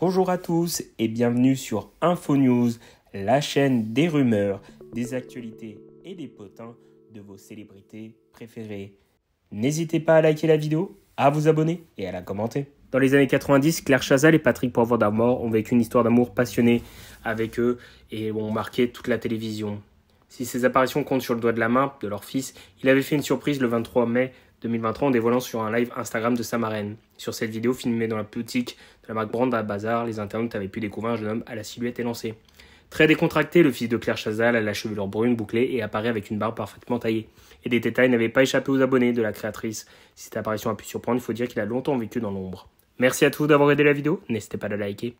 Bonjour à tous et bienvenue sur InfoNews, la chaîne des rumeurs, des actualités et des potins de vos célébrités préférées. N'hésitez pas à liker la vidéo, à vous abonner et à la commenter. Dans les années 90, Claire Chazal et Patrick Poivre d'Armor ont vécu une histoire d'amour passionnée avec eux et ont marqué toute la télévision. Si ces apparitions comptent sur le doigt de la main de leur fils, il avait fait une surprise le 23 mai 2023 en dévoilant sur un live Instagram de sa marraine. Sur cette vidéo filmée dans la boutique de la marque Brand à Bazar, les internautes avaient pu découvrir un jeune homme à la silhouette élancée. Très décontracté, le fils de Claire Chazal a la chevelure brune bouclée et apparaît avec une barbe parfaitement taillée. Et des détails n'avaient pas échappé aux abonnés de la créatrice. Si cette apparition a pu surprendre, il faut dire qu'il a longtemps vécu dans l'ombre. Merci à tous d'avoir aidé la vidéo, n'hésitez pas à la liker.